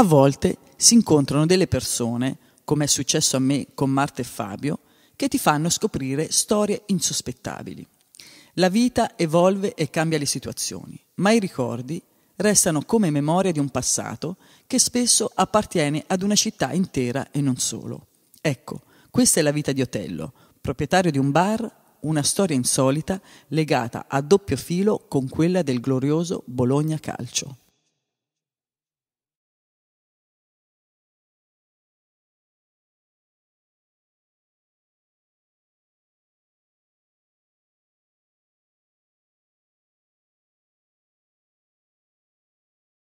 a volte si incontrano delle persone, come è successo a me con Marta e Fabio, che ti fanno scoprire storie insospettabili. La vita evolve e cambia le situazioni, ma i ricordi restano come memoria di un passato che spesso appartiene ad una città intera e non solo. Ecco, questa è la vita di Otello, proprietario di un bar, una storia insolita legata a doppio filo con quella del glorioso Bologna Calcio.